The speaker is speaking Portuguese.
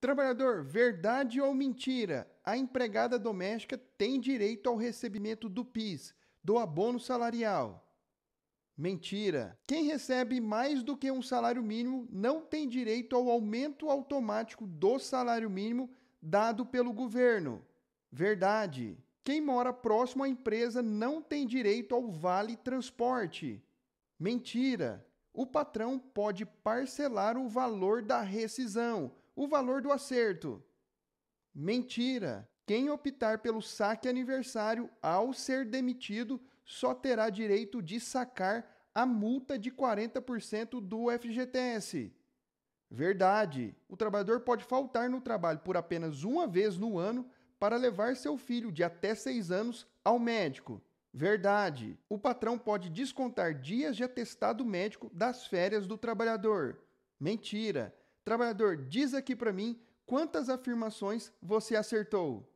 Trabalhador, verdade ou mentira, a empregada doméstica tem direito ao recebimento do PIS, do abono salarial. Mentira. Quem recebe mais do que um salário mínimo não tem direito ao aumento automático do salário mínimo dado pelo governo. Verdade. Quem mora próximo à empresa não tem direito ao vale transporte. Mentira. O patrão pode parcelar o valor da rescisão o valor do acerto. Mentira! Quem optar pelo saque aniversário ao ser demitido só terá direito de sacar a multa de 40% do FGTS. Verdade! O trabalhador pode faltar no trabalho por apenas uma vez no ano para levar seu filho de até 6 anos ao médico. Verdade! O patrão pode descontar dias de atestado médico das férias do trabalhador. Mentira! Trabalhador, diz aqui para mim quantas afirmações você acertou.